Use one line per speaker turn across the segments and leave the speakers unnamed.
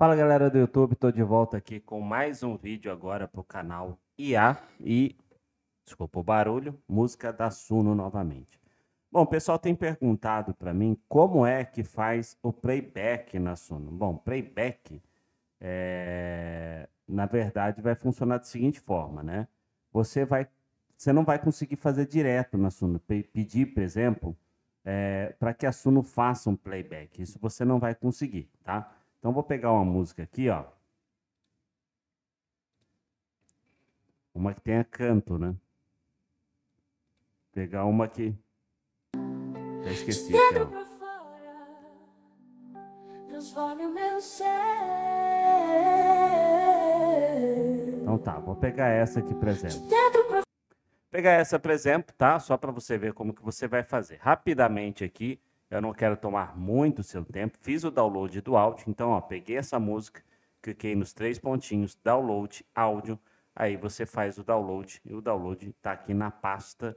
Fala galera do YouTube, tô de volta aqui com mais um vídeo agora pro canal IA e, desculpa o barulho, música da Suno novamente. Bom, o pessoal tem perguntado para mim como é que faz o playback na Suno. Bom, playback, é, na verdade, vai funcionar da seguinte forma, né? Você, vai, você não vai conseguir fazer direto na Suno, pedir, por exemplo, é, para que a Suno faça um playback. Isso você não vai conseguir, Tá? Então vou pegar uma música aqui, ó. Uma que tenha canto, né? pegar uma aqui. Já esqueci. Aqui, ó. Transforme o meu ser. Então tá, vou pegar essa aqui, por exemplo. pegar essa, por exemplo, tá? Só para você ver como que você vai fazer. Rapidamente aqui, eu não quero tomar muito seu tempo. Fiz o download do áudio, então ó, peguei essa música, cliquei nos três pontinhos, download, áudio. Aí você faz o download e o download está aqui na pasta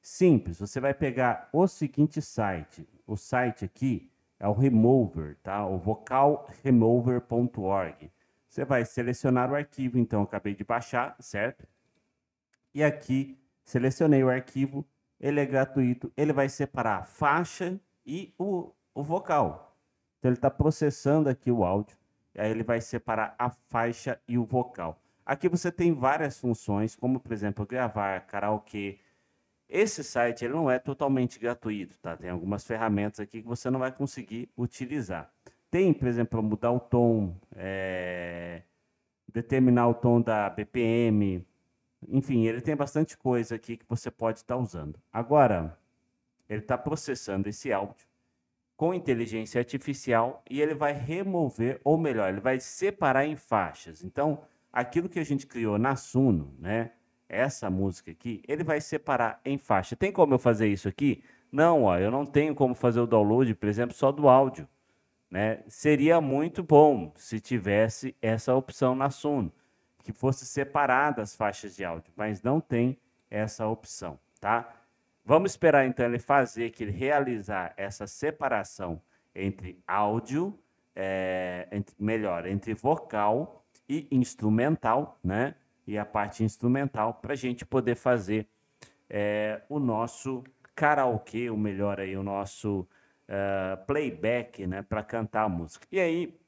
simples. Você vai pegar o seguinte site. O site aqui é o Remover, tá? O vocalremover.org. Você vai selecionar o arquivo, então eu acabei de baixar, certo? E aqui selecionei o arquivo, ele é gratuito, ele vai separar a faixa e o, o vocal. Então ele está processando aqui o áudio, e aí ele vai separar a faixa e o vocal. Aqui você tem várias funções, como por exemplo gravar, karaokê. Esse site ele não é totalmente gratuito, tá? Tem algumas ferramentas aqui que você não vai conseguir utilizar. Tem, por exemplo, mudar o tom, é... determinar o tom da BPM, enfim, ele tem bastante coisa aqui que você pode estar tá usando. Agora, ele está processando esse áudio com inteligência artificial e ele vai remover, ou melhor, ele vai separar em faixas. Então, aquilo que a gente criou na Suno, né? Essa música aqui, ele vai separar em faixa. Tem como eu fazer isso aqui? Não, ó, eu não tenho como fazer o download, por exemplo, só do áudio. Né? Seria muito bom se tivesse essa opção na Suno, que fosse separada as faixas de áudio, mas não tem essa opção, tá? Vamos esperar então ele fazer, que ele realizar essa separação entre áudio, é, entre, melhor, entre vocal e instrumental, né? E a parte instrumental para a gente poder fazer é, o nosso karaokê, ou melhor aí o nosso eh, playback, né? Para cantar a música. E aí,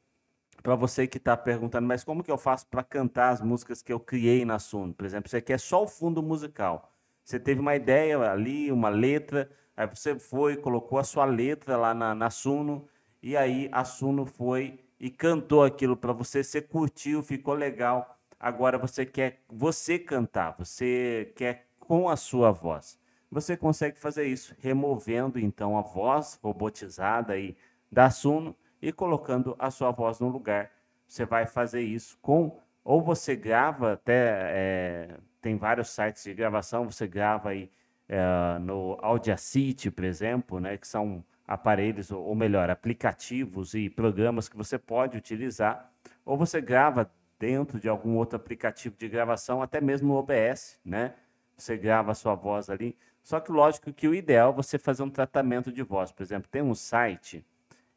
para você que está perguntando, mas como que eu faço para cantar as músicas que eu criei na Suno? Por exemplo, você quer é só o fundo musical? Você teve uma ideia ali, uma letra, aí você foi, colocou a sua letra lá na, na Suno, e aí a Suno foi e cantou aquilo para você, você curtiu, ficou legal. Agora você quer você cantar, você quer com a sua voz. Você consegue fazer isso removendo então a voz robotizada aí da Suno e colocando a sua voz no lugar. Você vai fazer isso com ou você grava até é, tem vários sites de gravação, você grava aí é, no Audacity, por exemplo, né, que são aparelhos, ou melhor, aplicativos e programas que você pode utilizar, ou você grava dentro de algum outro aplicativo de gravação, até mesmo o OBS, né? Você grava a sua voz ali. Só que lógico que o ideal é você fazer um tratamento de voz. Por exemplo, tem um site,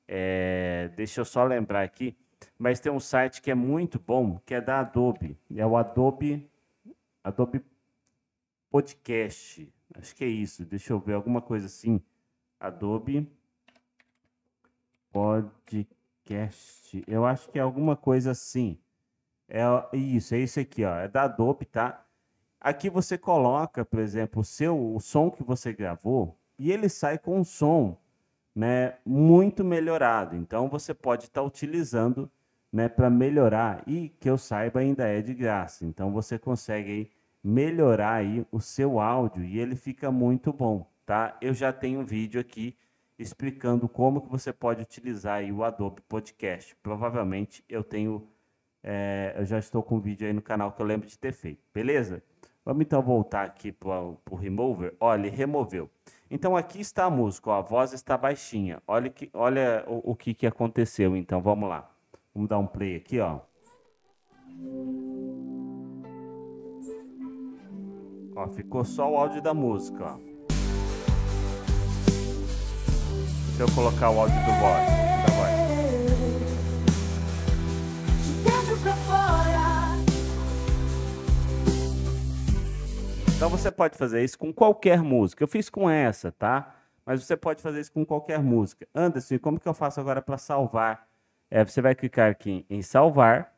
é... deixa eu só lembrar aqui, mas tem um site que é muito bom, que é da Adobe. É o Adobe Adobe Podcast. Acho que é isso. Deixa eu ver alguma coisa assim. Adobe Podcast. Eu acho que é alguma coisa assim. É isso, é isso aqui, ó. É da Adobe, tá? Aqui você coloca, por exemplo, o seu o som que você gravou e ele sai com um som, né, muito melhorado. Então você pode estar tá utilizando, né, para melhorar e que eu saiba ainda é de graça. Então você consegue aí melhorar aí o seu áudio e ele fica muito bom, tá? Eu já tenho um vídeo aqui explicando como que você pode utilizar aí o Adobe Podcast. Provavelmente eu tenho, é, eu já estou com um vídeo aí no canal que eu lembro de ter feito, beleza? Vamos então voltar aqui para o Remover. Olha, ele removeu. Então aqui está a música, ó, a voz está baixinha. Olha, que, olha o, o que, que aconteceu, então vamos lá. Vamos dar um play aqui, ó. Ó, ficou só o áudio da música, ó. Deixa eu colocar o áudio do voz, tá Então você pode fazer isso com qualquer música. Eu fiz com essa, tá? Mas você pode fazer isso com qualquer música. Anderson, como que eu faço agora para salvar? É, você vai clicar aqui em salvar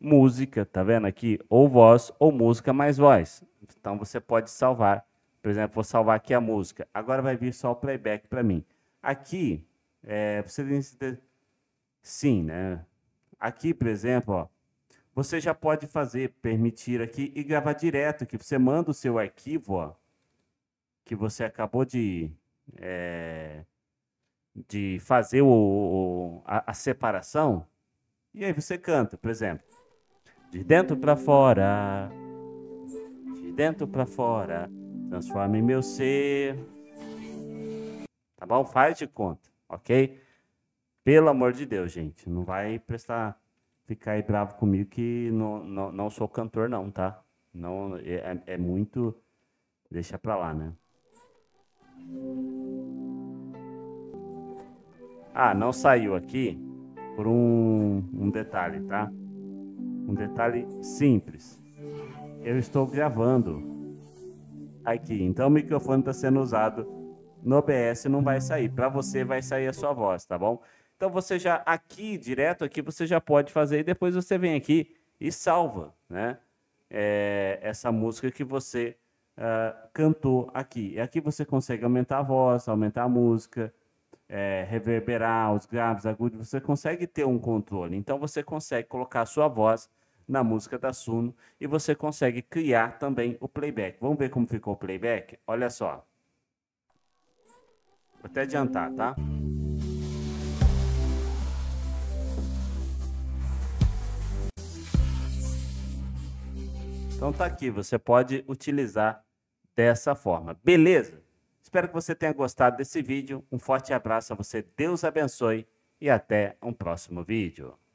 música, tá vendo aqui? Ou voz, ou música mais voz. Então você pode salvar. Por exemplo, vou salvar aqui a música. Agora vai vir só o playback para mim. Aqui, é, você tem Sim, né? Aqui, por exemplo, ó, você já pode fazer, permitir aqui e gravar direto, que você manda o seu arquivo, ó, que você acabou de, é, de fazer o, o a, a separação, e aí você canta, por exemplo de dentro para fora, de dentro para fora, transforme meu ser. Tá bom? Faz de conta, ok? Pelo amor de Deus, gente, não vai prestar, ficar aí bravo comigo que não, não, não sou cantor não, tá? Não, é, é, é muito, deixa pra lá, né? Ah, não saiu aqui por um, um detalhe, tá? Um detalhe simples. Eu estou gravando aqui, então o microfone está sendo usado no OBS, não vai sair. Para você vai sair a sua voz, tá bom? Então você já aqui direto aqui você já pode fazer e depois você vem aqui e salva, né? É, essa música que você uh, cantou aqui. E aqui você consegue aumentar a voz, aumentar a música, é, reverberar os graves, agudos. Você consegue ter um controle. Então você consegue colocar a sua voz na música da Suno e você consegue criar também o playback. Vamos ver como ficou o playback? Olha só. Vou até adiantar, tá? Então tá aqui, você pode utilizar dessa forma. Beleza? Espero que você tenha gostado desse vídeo. Um forte abraço a você, Deus abençoe e até um próximo vídeo.